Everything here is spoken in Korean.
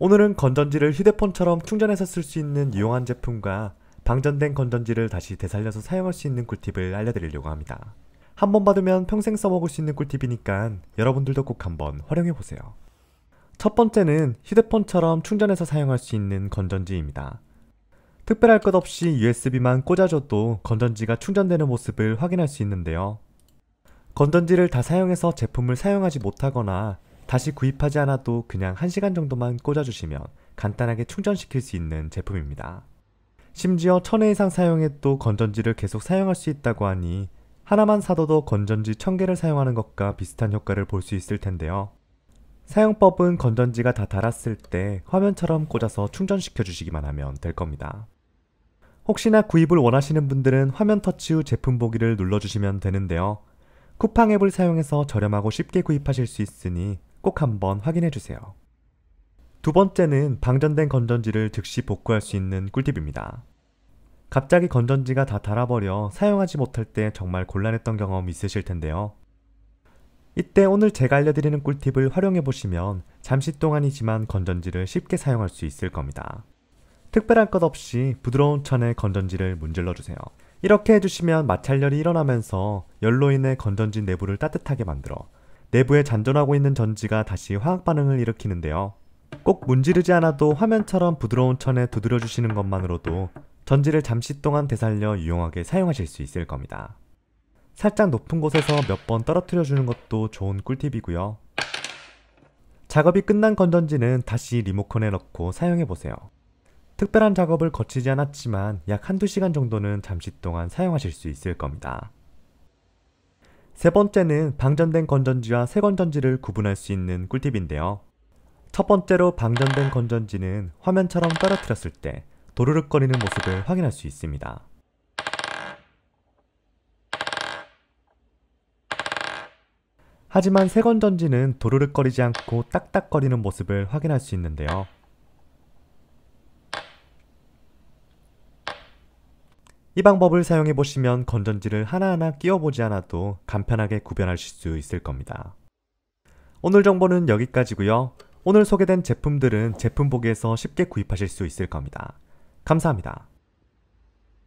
오늘은 건전지를 휴대폰처럼 충전해서 쓸 수 있는 유용한 제품과 방전된 건전지를 다시 되살려서 사용할 수 있는 꿀팁을 알려드리려고 합니다. 한번 받으면 평생 써먹을 수 있는 꿀팁이니까 여러분들도 꼭 한번 활용해보세요. 첫 번째는 휴대폰처럼 충전해서 사용할 수 있는 건전지입니다. 특별할 것 없이 USB만 꽂아줘도 건전지가 충전되는 모습을 확인할 수 있는데요. 건전지를 다 사용해서 제품을 사용하지 못하거나 다시 구입하지 않아도 그냥 1시간 정도만 꽂아주시면 간단하게 충전시킬 수 있는 제품입니다. 심지어 1 0 0 0회 이상 사용해도 건전지를 계속 사용할 수 있다고 하니 하나만 사둬도 건전지 1000개를 사용하는 것과 비슷한 효과를 볼 수 있을 텐데요. 사용법은 건전지가 다 닳았을 때 화면처럼 꽂아서 충전시켜 주시기만 하면 될 겁니다. 혹시나 구입을 원하시는 분들은 화면 터치 후 제품 보기를 눌러주시면 되는데요. 쿠팡 앱을 사용해서 저렴하고 쉽게 구입하실 수 있으니 꼭 한번 확인해 주세요. 두 번째는 방전된 건전지를 즉시 복구할 수 있는 꿀팁입니다. 갑자기 건전지가 다 닳아버려 사용하지 못할 때 정말 곤란했던 경험 있으실 텐데요. 이때 오늘 제가 알려드리는 꿀팁을 활용해 보시면 잠시 동안이지만 건전지를 쉽게 사용할 수 있을 겁니다. 특별한 것 없이 부드러운 천에 건전지를 문질러 주세요. 이렇게 해주시면 마찰열이 일어나면서 열로 인해 건전지 내부를 따뜻하게 만들어 내부에 잔존하고 있는 전지가 다시 화학 반응을 일으키는데요. 꼭 문지르지 않아도 화면처럼 부드러운 천에 두드려 주시는 것만으로도 전지를 잠시 동안 되살려 유용하게 사용하실 수 있을 겁니다. 살짝 높은 곳에서 몇 번 떨어뜨려 주는 것도 좋은 꿀팁이고요. 작업이 끝난 건전지는 다시 리모컨에 넣고 사용해 보세요. 특별한 작업을 거치지 않았지만 약 한두 시간 정도는 잠시 동안 사용하실 수 있을 겁니다. 세 번째는 방전된 건전지와 새 건전지를 구분할 수 있는 꿀팁인데요. 첫 번째로 방전된 건전지는 화면처럼 떨어뜨렸을 때 도르륵거리는 모습을 확인할 수 있습니다. 하지만 새 건전지는 도르륵거리지 않고 딱딱거리는 모습을 확인할 수 있는데요. 이 방법을 사용해 보시면 건전지를 하나하나 끼워보지 않아도 간편하게 구별하실 수 있을 겁니다. 오늘 정보는 여기까지고요. 오늘 소개된 제품들은 제품 보기에서 쉽게 구입하실 수 있을 겁니다. 감사합니다.